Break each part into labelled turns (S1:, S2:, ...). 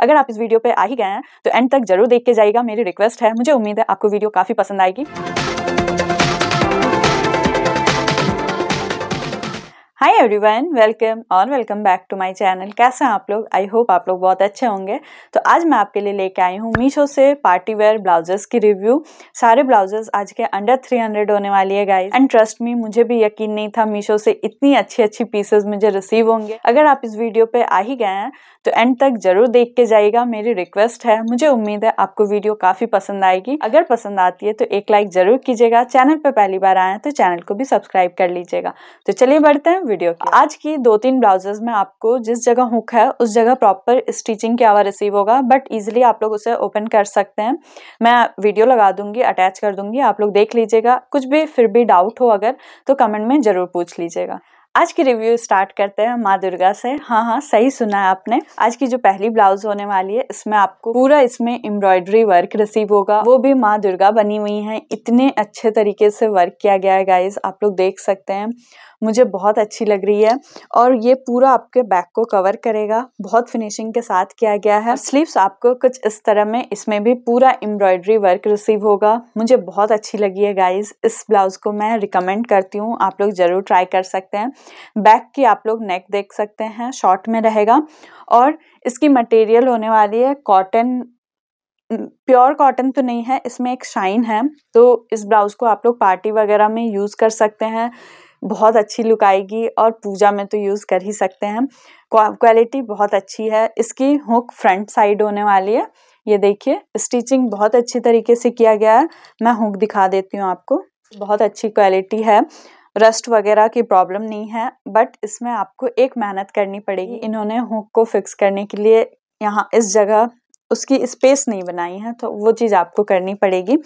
S1: अगर आप इस वीडियो पर आ ही गए हैं तो एंड तक जरूर देख के जाइएगा मेरी रिक्वेस्ट है मुझे उम्मीद है आपको वीडियो काफ़ी पसंद आएगी हाय एवरीवन वेलकम और welcome back to my channel कैसे हैं आप लोग आई होप आप लोग बहुत अच्छे होंगे तो आज मैं आपके लिए लेके आई हूँ मीशो से पार्टी वेयर ब्लाउजेस की रिव्यू सारे ब्लाउजेस आज के अंडर थ्री हंड्रेड होने वाली है गाइस एंड ट्रस्ट मी मुझे भी यकीन नहीं था मीशो से इतनी अच्छी अच्छी पीसेज मुझे रिसीव होंगे अगर आप इस वीडियो पर आ ही गए हैं तो एंड तक जरूर देख के जाइएगा मेरी रिक्वेस्ट है मुझे उम्मीद है आपको वीडियो काफ़ी पसंद आएगी अगर पसंद आती है तो एक लाइक ज़रूर कीजिएगा चैनल पर पहली बार आए हैं तो चैनल को भी सब्सक्राइब कर लीजिएगा तो चलिए बढ़ते हैं वीडियो की आज की दो तीन ब्लाउजेज में आपको जिस जगह हुक है उस जगह प्रॉपर स्टिचिंग की आवा रिसीव होगा बट इजिली आप लोग उसे ओपन कर सकते हैं मैं वीडियो लगा दूंगी अटैच कर दूंगी आप लोग देख लीजिएगा कुछ भी फिर भी डाउट हो अगर तो कमेंट में ज़रूर पूछ लीजिएगा आज की रिव्यू स्टार्ट करते हैं माँ दुर्गा से हाँ हाँ सही सुना है आपने आज की जो पहली ब्लाउज होने वाली है इसमें आपको पूरा इसमें एम्ब्रॉयडरी वर्क रिसीव होगा वो भी माँ दुर्गा बनी हुई है इतने अच्छे तरीके से वर्क किया गया है गाइज आप लोग देख सकते हैं मुझे बहुत अच्छी लग रही है और ये पूरा आपके बैक को कवर करेगा बहुत फिनिशिंग के साथ किया गया है स्लीव्स आपको कुछ इस तरह में इसमें भी पूरा एम्ब्रॉयडरी वर्क रिसीव होगा मुझे बहुत अच्छी लगी है गाइज इस ब्लाउज़ को मैं रिकमेंड करती हूँ आप लोग ज़रूर ट्राई कर सकते हैं बैक की आप लोग नेक देख सकते हैं शॉर्ट में रहेगा और इसकी मटेरियल होने वाली है कॉटन प्योर कॉटन तो नहीं है इसमें एक शाइन है तो इस ब्लाउज़ को आप लोग पार्टी वगैरह में यूज़ कर सकते हैं बहुत अच्छी लुक आएगी और पूजा में तो यूज़ कर ही सकते हैं क्वालिटी बहुत अच्छी है इसकी हुक फ्रंट साइड होने वाली है ये देखिए स्टिचिंग बहुत अच्छी तरीके से किया गया है मैं हुक दिखा देती हूँ आपको बहुत अच्छी क्वालिटी है रस्ट वगैरह की प्रॉब्लम नहीं है बट इसमें आपको एक मेहनत करनी पड़ेगी हम्म। इन्होंने हुक को फिक्स करने के लिए यहाँ इस जगह उसकी स्पेस नहीं बनाई है तो वो चीज़ आपको करनी पड़ेगी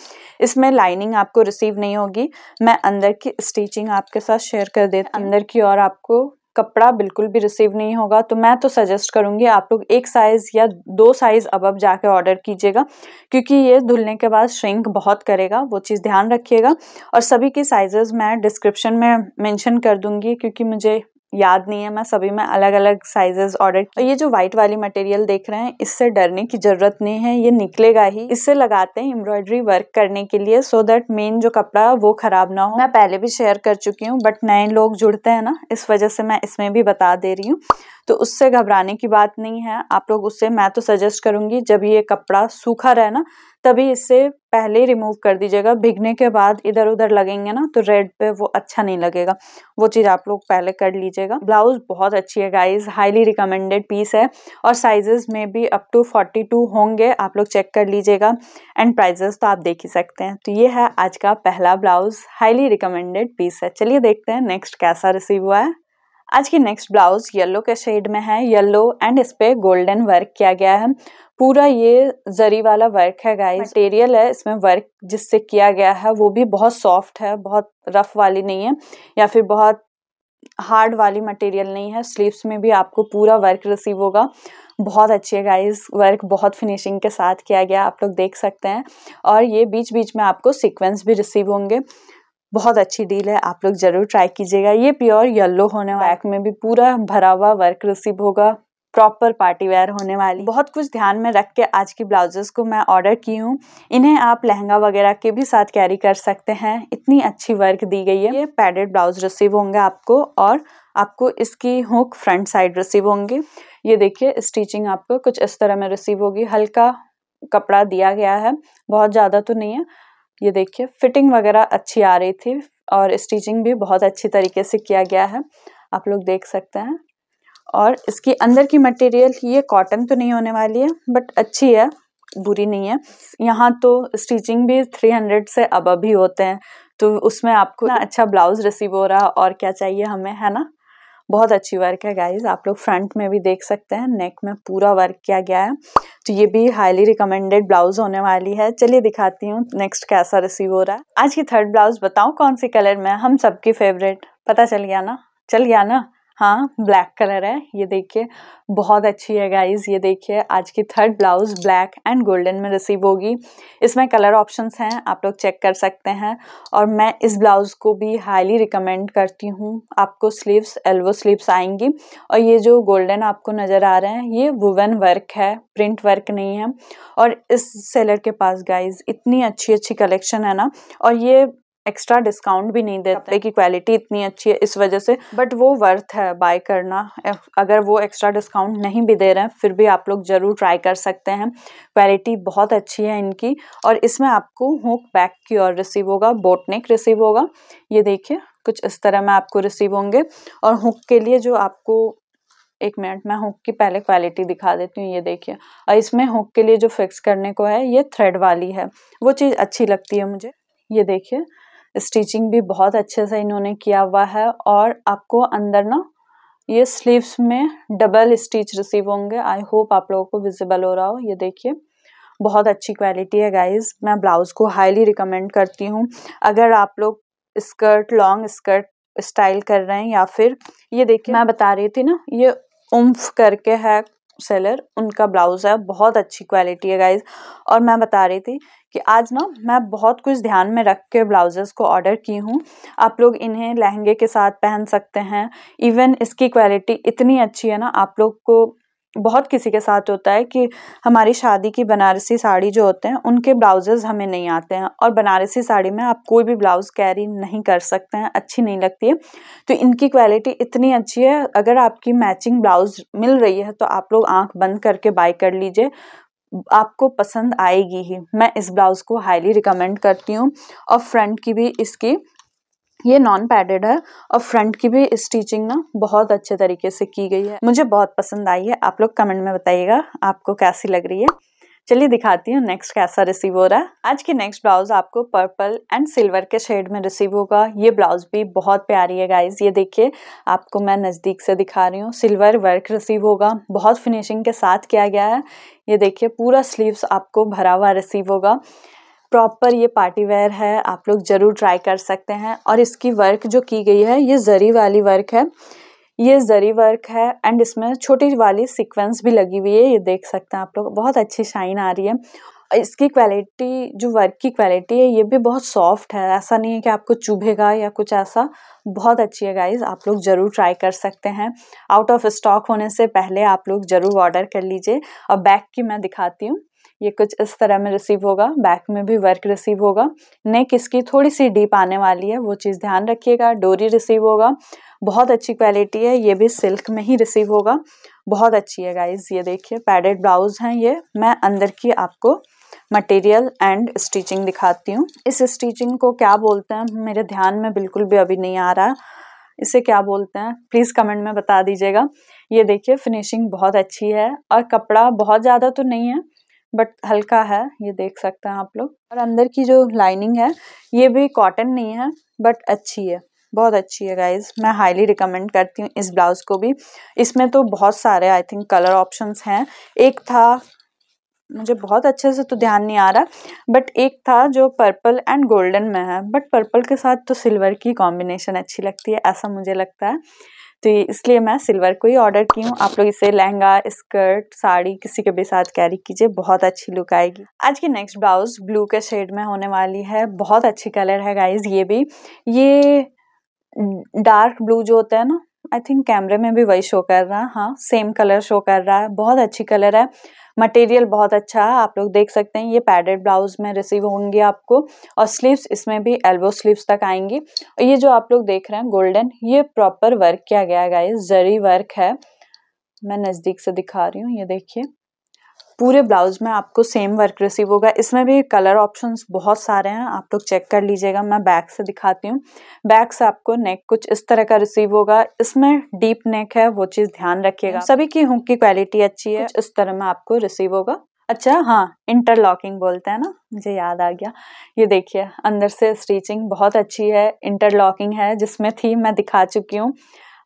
S1: इसमें लाइनिंग आपको रिसीव नहीं होगी मैं अंदर की स्टिचिंग आपके साथ शेयर कर दे अंदर की और आपको कपड़ा बिल्कुल भी रिसीव नहीं होगा तो मैं तो सजेस्ट करूँगी आप लोग एक साइज़ या दो साइज़ अब अब जाके ऑर्डर कीजिएगा क्योंकि ये धुलने के बाद श्रिंक बहुत करेगा वो चीज़ ध्यान रखिएगा और सभी की साइज़ मैं डिस्क्रिप्शन में मेंशन कर दूँगी क्योंकि मुझे याद नहीं है मैं सभी में अलग अलग साइजेस ऑर्डर और ये जो व्हाइट वाली मटेरियल देख रहे हैं इससे डरने की जरूरत नहीं है ये निकलेगा ही इससे लगाते हैं एम्ब्रॉयडरी वर्क करने के लिए सो देट मेन जो कपड़ा वो खराब ना हो मैं पहले भी शेयर कर चुकी हूँ बट नए लोग जुड़ते हैं ना इस वजह से मैं इसमें भी बता दे रही हूँ तो उससे घबराने की बात नहीं है आप लोग उससे मैं तो सजेस्ट करूंगी जब ये कपड़ा सूखा रहे ना तभी इससे पहले ही रिमूव कर दीजिएगा भिगने के बाद इधर उधर लगेंगे ना तो रेड पे वो अच्छा नहीं लगेगा वो चीज़ आप लोग पहले कर लीजिएगा ब्लाउज बहुत अच्छी है गाइज हाईली रिकमेंडेड पीस है और साइजेस में भी अप टू फोर्टी टू होंगे आप लोग चेक कर लीजिएगा एंड प्राइजेस तो आप देख ही सकते हैं तो ये है आज का पहला ब्लाउज हाईली रिकमेंडेड पीस है चलिए देखते हैं नेक्स्ट कैसा रिसीव हुआ है आज की नेक्स्ट ब्लाउज येलो के शेड में है येलो एंड इस पर गोल्डन वर्क किया गया है पूरा ये जरी वाला वर्क है गाइस मटेरियल है इसमें वर्क जिससे किया गया है वो भी बहुत सॉफ्ट है बहुत रफ वाली नहीं है या फिर बहुत हार्ड वाली मटेरियल नहीं है स्लीव्स में भी आपको पूरा वर्क रिसीव होगा बहुत अच्छी है गाइस वर्क बहुत फिनिशिंग के साथ किया गया आप लोग देख सकते हैं और ये बीच बीच में आपको सिक्वेंस भी रिसीव होंगे बहुत अच्छी डील है आप लोग ज़रूर ट्राई कीजिएगा ये प्योर येलो होने वाक में भी पूरा भरा हुआ वर्क रिसीव होगा प्रॉपर पार्टी वेयर होने वाली बहुत कुछ ध्यान में रख के आज की ब्लाउजेस को मैं ऑर्डर की हूँ इन्हें आप लहंगा वगैरह के भी साथ कैरी कर सकते हैं इतनी अच्छी वर्क दी गई है ये पैडेड ब्लाउज रिसीव होंगे आपको और आपको इसकी हुक फ्रंट साइड रिसीव होंगी ये देखिए स्टिचिंग आपको कुछ इस तरह में रिसीव होगी हल्का कपड़ा दिया गया है बहुत ज़्यादा तो नहीं है ये देखिए फिटिंग वगैरह अच्छी आ रही थी और स्टिचिंग भी बहुत अच्छी तरीके से किया गया है आप लोग देख सकते हैं और इसके अंदर की मटेरियल ये कॉटन तो नहीं होने वाली है बट अच्छी है बुरी नहीं है यहाँ तो स्टिचिंग भी थ्री हंड्रेड से अब ही होते हैं तो उसमें आपको ना अच्छा ब्लाउज रिसीव हो रहा और क्या चाहिए हमें है ना बहुत अच्छी वर्क है गाइज आप लोग फ्रंट में भी देख सकते हैं नेक में पूरा वर्क किया गया है तो ये भी हाईली रिकमेंडेड ब्लाउज होने वाली है चलिए दिखाती हूँ नेक्स्ट कैसा रिसीव हो रहा है आज की थर्ड ब्लाउज बताऊँ कौन से कलर में हम सबकी फेवरेट पता चल गया ना चल गया ना हाँ ब्लैक कलर है ये देखिए बहुत अच्छी है गाइज़ ये देखिए आज की third blouse black and golden में रिसीव होगी इसमें कलर ऑप्शंस हैं आप लोग चेक कर सकते हैं और मैं इस ब्लाउज़ को भी हाईली रिकमेंड करती हूँ आपको स्लीव्स एल्वो स्लीव्स आएंगी और ये जो गोल्डन आपको नज़र आ रहे हैं ये वुवन वर्क है प्रिंट वर्क नहीं है और इस सेलर के पास गाइज इतनी अच्छी अच्छी कलेक्शन है ना और ये एक्स्ट्रा डिस्काउंट भी नहीं देते कि क्वालिटी इतनी अच्छी है इस वजह से बट वो वर्थ है बाय करना अगर वो एक्स्ट्रा डिस्काउंट नहीं भी दे रहे हैं फिर भी आप लोग ज़रूर ट्राई कर सकते हैं क्वालिटी बहुत अच्छी है इनकी और इसमें आपको हुक बैक की और रिसीव होगा बोटनेक रिसीव होगा ये देखिए कुछ इस तरह में आपको रिसीव होंगे और हुक के लिए जो आपको एक मिनट मैं हुक की पहले क्वालिटी दिखा देती हूँ ये देखिए और इसमें हुक के लिए जो फिक्स करने को है ये थ्रेड वाली है वो चीज़ अच्छी लगती है मुझे ये देखिए स्टिचिंग भी बहुत अच्छे से इन्होंने किया हुआ है और आपको अंदर ना ये स्लीव्स में डबल स्टिच रिसीव होंगे आई होप आप लोगों को विजिबल हो रहा हो ये देखिए बहुत अच्छी क्वालिटी है गाइस मैं ब्लाउज़ को हाईली रिकमेंड करती हूँ अगर आप लोग स्कर्ट लॉन्ग स्कर्ट स्टाइल कर रहे हैं या फिर ये देखिए मैं बता रही थी ना ये उम्फ करके है सेलर उनका ब्लाउज़ है बहुत अच्छी क्वालिटी है गाइज और मैं बता रही थी कि आज ना मैं बहुत कुछ ध्यान में रख के ब्लाउजेज़ को ऑर्डर की हूँ आप लोग इन्हें लहंगे के साथ पहन सकते हैं इवन इसकी क्वालिटी इतनी अच्छी है ना आप लोग को बहुत किसी के साथ होता है कि हमारी शादी की बनारसी साड़ी जो होते हैं उनके ब्लाउजेज़ हमें नहीं आते हैं और बनारसी साड़ी में आप कोई भी ब्लाउज़ कैरी नहीं कर सकते हैं अच्छी नहीं लगती है तो इनकी क्वालिटी इतनी अच्छी है अगर आपकी मैचिंग ब्लाउज़ मिल रही है तो आप लोग आँख बंद करके बाई कर लीजिए आपको पसंद आएगी ही मैं इस ब्लाउज़ को हाईली रिकमेंड करती हूँ और फ्रंट की भी इसकी ये नॉन पैडेड है और फ्रंट की भी स्टिचिंग ना बहुत अच्छे तरीके से की गई है मुझे बहुत पसंद आई है आप लोग कमेंट में बताइएगा आपको कैसी लग रही है चलिए दिखाती हूँ नेक्स्ट कैसा रिसीव हो रहा है आज की नेक्स्ट ब्लाउज आपको पर्पल एंड सिल्वर के शेड में रिसीव होगा ये ब्लाउज भी बहुत प्यारी है गाइज ये देखिए आपको मैं नज़दीक से दिखा रही हूँ सिल्वर वर्क रिसीव होगा बहुत फिनिशिंग के साथ किया गया है ये देखिए पूरा स्लीव्स आपको भरा हुआ रिसीव होगा प्रॉपर ये पार्टी वेयर है आप लोग ज़रूर ट्राई कर सकते हैं और इसकी वर्क जो की गई है ये जरी वाली वर्क है ये जरी वर्क है एंड इसमें छोटी वाली सीक्वेंस भी लगी हुई है ये देख सकते हैं आप लोग बहुत अच्छी शाइन आ रही है इसकी क्वालिटी जो वर्क की क्वालिटी है ये भी बहुत सॉफ्ट है ऐसा नहीं है कि आपको चुभेगा या कुछ ऐसा बहुत अच्छी है गाइज आप लोग ज़रूर ट्राई कर सकते हैं आउट ऑफ स्टॉक होने से पहले आप लोग ज़रूर ऑर्डर कर लीजिए और बैक की मैं दिखाती हूँ ये कुछ इस तरह में रिसीव होगा बैक में भी वर्क रिसीव होगा नेक इसकी थोड़ी सी डीप आने वाली है वो चीज़ ध्यान रखिएगा डोरी रिसीव होगा बहुत अच्छी क्वालिटी है ये भी सिल्क में ही रिसीव होगा बहुत अच्छी है गाइज ये देखिए पैडेड ब्लाउज हैं ये मैं अंदर की आपको मटेरियल एंड स्टिचिंग दिखाती हूँ इस स्टिचिंग को क्या बोलते हैं मेरे ध्यान में बिल्कुल भी अभी नहीं आ रहा इसे क्या बोलते हैं प्लीज़ कमेंट में बता दीजिएगा ये देखिए फिनिशिंग बहुत अच्छी है और कपड़ा बहुत ज़्यादा तो नहीं है बट हल्का है ये देख सकते हैं आप लोग और अंदर की जो लाइनिंग है ये भी कॉटन नहीं है बट अच्छी है बहुत अच्छी है गाइज मैं हाईली रिकमेंड करती हूँ इस ब्लाउज़ को भी इसमें तो बहुत सारे आई थिंक कलर ऑप्शंस हैं एक था मुझे बहुत अच्छे से तो ध्यान नहीं आ रहा बट एक था जो पर्पल एंड गोल्डन में है बट पर्पल के साथ तो सिल्वर की कॉम्बिनेशन अच्छी लगती है ऐसा मुझे लगता है तो इसलिए मैं सिल्वर को ही ऑर्डर की हूँ आप लोग इसे लहंगा स्कर्ट साड़ी किसी के भी साथ कैरी कीजिए बहुत अच्छी लुक आएगी आज की नेक्स्ट ब्लाउज ब्लू के शेड में होने वाली है बहुत अच्छी कलर है गाइज ये भी ये डार्क ब्लू जो होता है ना आई थिंक कैमरे में भी वही शो कर रहा है हाँ सेम कलर शो कर रहा है बहुत अच्छी कलर है मटेरियल बहुत अच्छा है आप लोग देख सकते हैं ये पैडेड ब्लाउज में रिसीव होंगे आपको और स्लीव्स इसमें भी एल्बो स्लीव्स तक आएंगी और ये जो आप लोग देख रहे हैं गोल्डन ये प्रॉपर वर्क किया गया है गाइस जरी वर्क है मैं नज़दीक से दिखा रही हूँ ये देखिए पूरे ब्लाउज में आपको सेम वर्क रिसीव होगा इसमें भी कलर ऑप्शंस बहुत सारे हैं आप लोग चेक कर लीजिएगा मैं बैक से दिखाती हूँ बैक से आपको नेक कुछ इस तरह का रिसीव होगा इसमें डीप नेक है वो चीज़ ध्यान रखिएगा हम्म। सभी की हुक की क्वालिटी अच्छी है इस तरह में आपको रिसीव होगा अच्छा हाँ इंटरलॉकिंग बोलते हैं ना मुझे याद आ गया ये देखिए अंदर से स्टिचिंग बहुत अच्छी है इंटरलॉकिंग है जिसमें थी मैं दिखा चुकी हूँ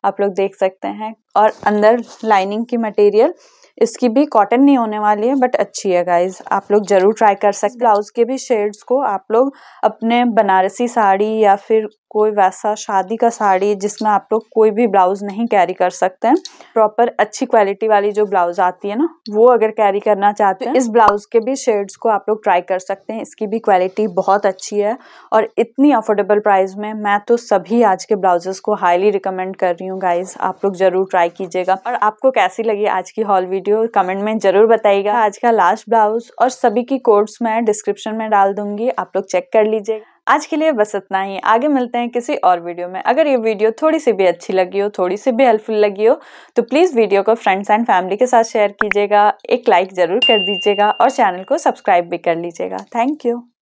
S1: आप लोग देख सकते हैं और अंदर लाइनिंग की मटेरियल इसकी भी कॉटन नहीं होने वाली है बट अच्छी है गाइज आप लोग ज़रूर ट्राई कर सकते ब्लाउज़ के भी शेड्स को आप लोग अपने बनारसी साड़ी या फिर कोई वैसा शादी का साड़ी जिसमें आप लोग कोई भी ब्लाउज नहीं कैरी कर सकते हैं प्रॉपर अच्छी क्वालिटी वाली जो ब्लाउज आती है ना वो अगर कैरी करना चाहते तो हैं इस ब्लाउज के भी शेड्स को आप लोग ट्राई कर सकते हैं इसकी भी क्वालिटी बहुत अच्छी है और इतनी अफोर्डेबल प्राइस में मैं तो सभी आज के ब्लाउजेस को हाईली रिकमेंड कर रही हूँ गाइज आप लोग जरूर ट्राई कीजिएगा और आपको कैसी लगी आज की हॉल वीडियो कमेंट में जरूर बताइएगा आज का लास्ट ब्लाउज और सभी की कोड्स मैं डिस्क्रिप्शन में डाल दूंगी आप लोग चेक कर लीजिएगा आज के लिए बस इतना ही आगे मिलते हैं किसी और वीडियो में अगर ये वीडियो थोड़ी सी भी अच्छी लगी हो थोड़ी सी भी हेल्पफुल लगी हो तो प्लीज़ वीडियो को फ्रेंड्स एंड फैमिली के साथ शेयर कीजिएगा एक लाइक ज़रूर कर दीजिएगा और चैनल को सब्सक्राइब भी कर लीजिएगा थैंक यू